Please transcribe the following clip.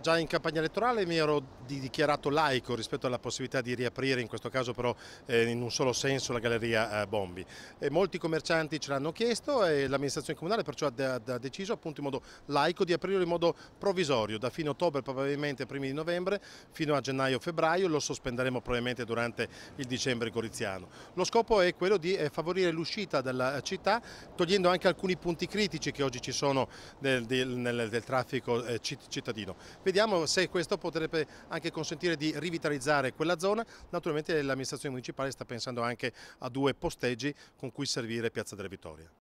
Già in campagna elettorale mi ero dichiarato laico rispetto alla possibilità di riaprire, in questo caso però eh, in un solo senso, la galleria eh, Bombi. E molti commercianti ce l'hanno chiesto e l'amministrazione comunale perciò ha, ha, deciso appunto in modo laico di aprirlo in modo provvisorio, da fine ottobre probabilmente primi di novembre fino a gennaio-febbraio, lo sospenderemo probabilmente durante il dicembre goriziano. Lo scopo è quello di eh, favorire l'uscita dalla eh, città, togliendo anche alcuni punti critici che oggi ci sono del, del, nel, del traffico eh, cittadino Vediamo se questo potrebbe anche consentire di rivitalizzare quella zona. Naturalmente l'amministrazione municipale sta pensando anche a due posteggi con cui servire Piazza della Vittoria.